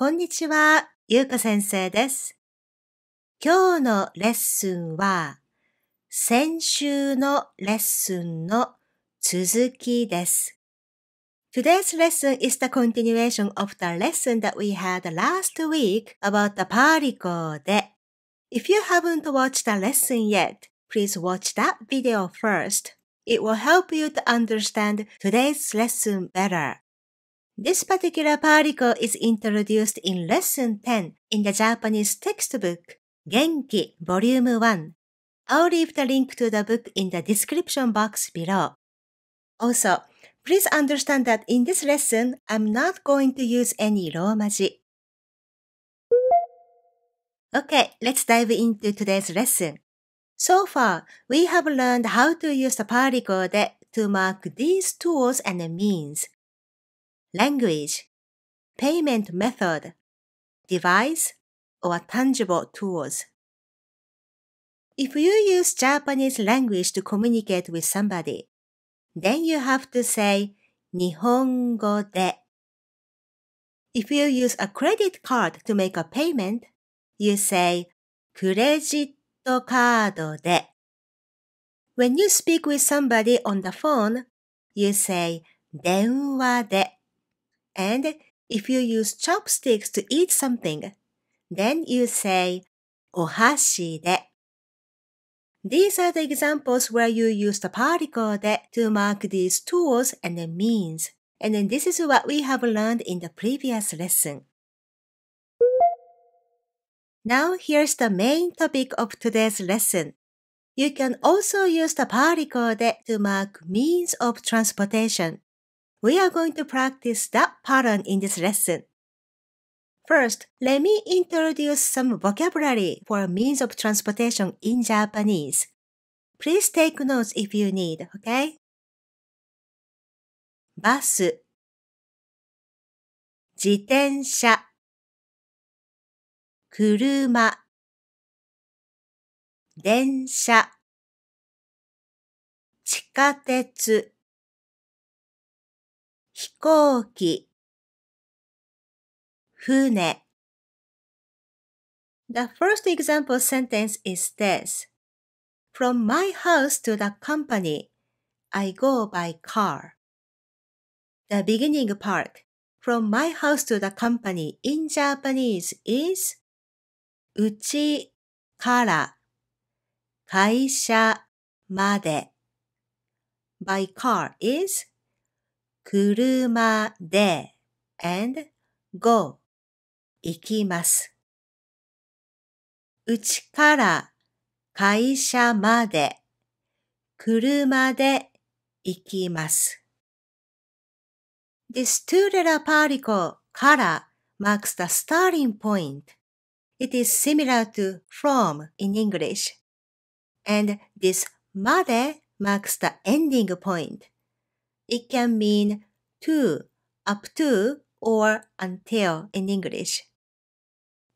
こんにちは、ゆうこ先生です。今日のレッスンは、先週のレッスンの続きです。Today's lesson is the continuation of the lesson that we had last week about the particle で If you haven't watched the lesson yet, please watch that video first. It will help you to understand today's lesson better. This particular particle is introduced in Lesson 10 in the Japanese textbook, Genki, Volume 1. I'll leave the link to the book in the description box below. Also, please understand that in this lesson, I'm not going to use any Romaji. Okay, let's dive into today's lesson. So far, we have learned how to use the particle de to mark these tools and means language, payment method, device, or tangible tools. If you use Japanese language to communicate with somebody, then you have to say 日本語で If you use a credit card to make a payment, you say クレジットカードで When you speak with somebody on the phone, you say 電話で and if you use chopsticks to eat something, then you say ohashi de. These are the examples where you use the particle de to mark these tools and the means. And then this is what we have learned in the previous lesson. Now here's the main topic of today's lesson. You can also use the particle de to mark means of transportation. We are going to practice that pattern in this lesson. First, let me introduce some vocabulary for means of transportation in Japanese. Please take notes if you need, okay? バス、自転車、車、電車、地下鉄、飛行機船 The first example sentence is this. From my house to the company, I go by car. The beginning part, from my house to the company in Japanese is うちから会社まで by car is 車で and go 行きます。うちから会社まで車で行きます。This two-letter particle から marks the starting point. It is similar to from in English. And this まで marks the ending point. It can mean to, up to, or until in English.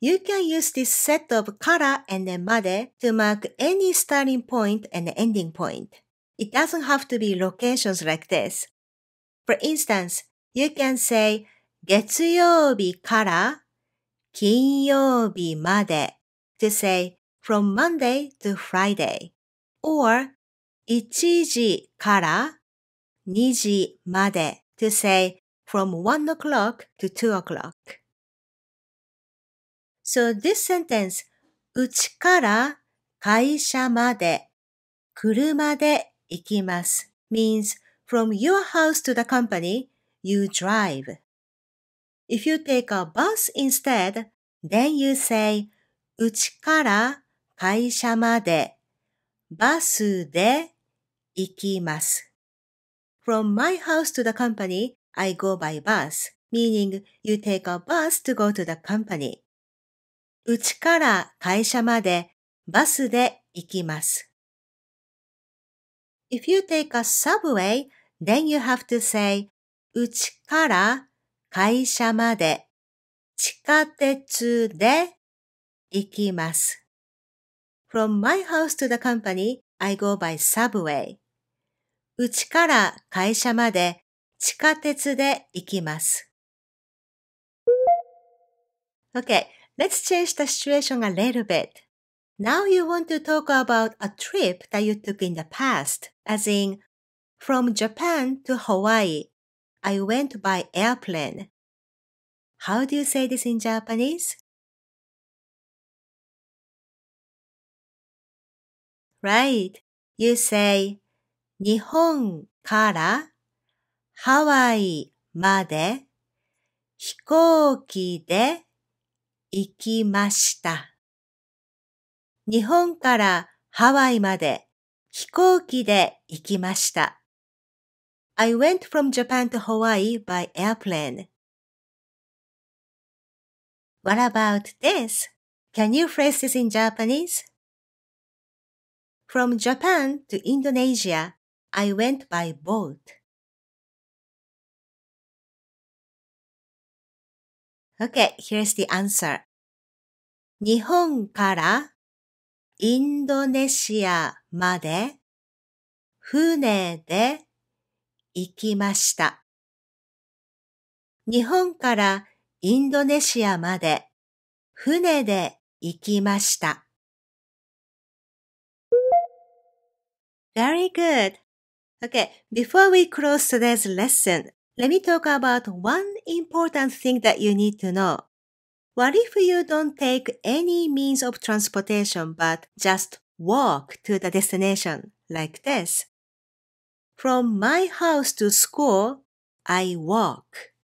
You can use this set of kara and made to mark any starting point and ending point. It doesn't have to be locations like this. For instance, you can say 月曜日から金曜日まで to say from Monday to Friday or 1時から2時まで to say from 1 o'clock to 2 o'clock. So this sentence うちから会社まで車で行きます means from your house to the company you drive. If you take a bus instead, then you say うちから会社までバスで行きます。From my house to the company, I go by bus, meaning you take a bus to go to the company. うちから会社までバスで行きます。If you take a subway, then you have to say うちから会社まで地下鉄で行きます。From my house to the company, I go by subway. うちから会社まで地下鉄で行きます。Okay, let's change the situation a little bit. Now you want to talk about a trip that you took in the past, as in from Japan to Hawaii. I went by airplane. How do you say this in Japanese? Right. You say 日本からハワイまで飛行機で行きました。日本からハワイまで飛行機で行きました。I went from Japan to Hawaii by airplane. What about this? Can you phrase this in Japanese? From Japan to Indonesia, I went by boat. o k here's the answer. 日本からインドネシアまで船で行きました。日本からインドネシアまで船で行きました。Very good. Okay, before we close today's lesson, let me talk about one important thing that you need to know. What if you don't take any means of transportation but just walk to the destination like this? From my house to school, I walk.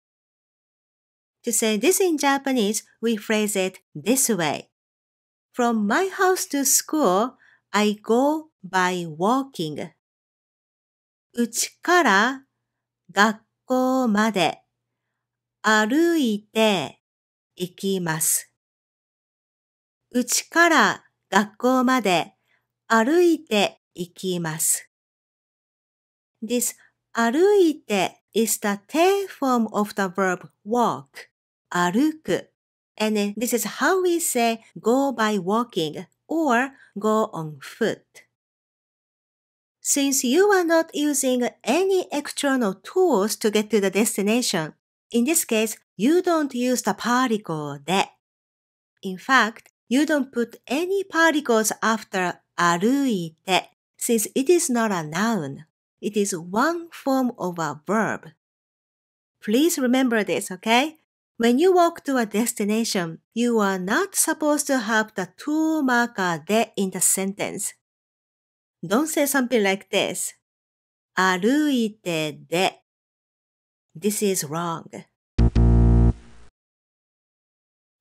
To say this in Japanese, we phrase it this way. From my house to school, I go by walking. うちから学校まで歩いて行きます。うちから学校まで歩いて行きます。This 歩いて is the T form of the verb walk 歩く and this is how we say go by walking or go on foot since you are not using any external tools to get to the destination. In this case, you don't use the particle de. In fact, you don't put any particles after aruite since it is not a noun. It is one form of a verb. Please remember this, okay? When you walk to a destination, you are not supposed to have the tool marker de in the sentence. Don't say something like this. 歩いてで。This is wrong.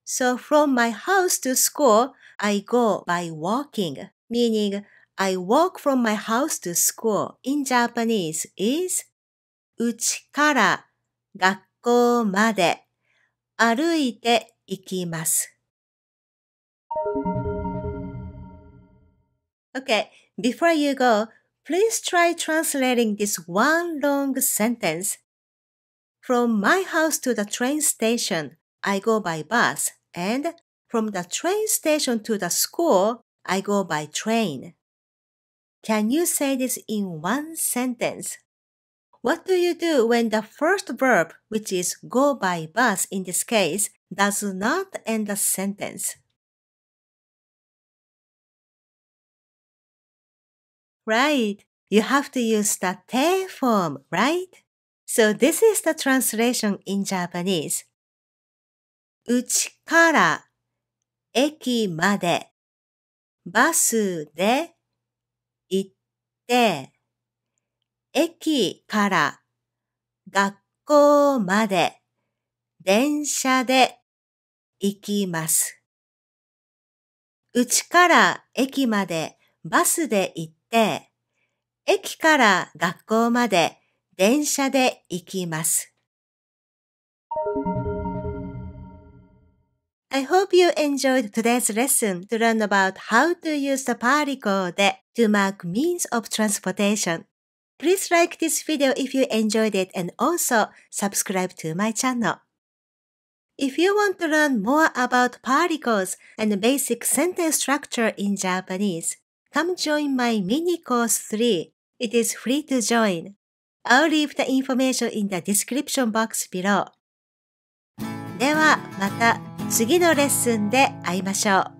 So from my house to school, I go by walking, meaning I walk from my house to school in Japanese is うちから学校まで歩いて行きます。Okay, before you go, please try translating this one long sentence. From my house to the train station, I go by bus, and from the train station to the school, I go by train. Can you say this in one sentence? What do you do when the first verb, which is go by bus in this case, does not end the sentence? Right. You have to use the te form, right? So this is the translation in Japanese. うちから駅までバスで行って駅から学校まで電車で行きます。うちから駅までバスで行ってて、駅から学校まで電車で行きます。I hope you enjoyed today's lesson to learn about how to use the p a r t i c l d e to mark means of transportation. Please like this video if you enjoyed it and also subscribe to my channel. If you want to learn more about particles and basic sentence structure in Japanese, Come join my mini course 3. It is free to join. I'll leave the information in the description box below. ではまた次のレッスンで会いましょう。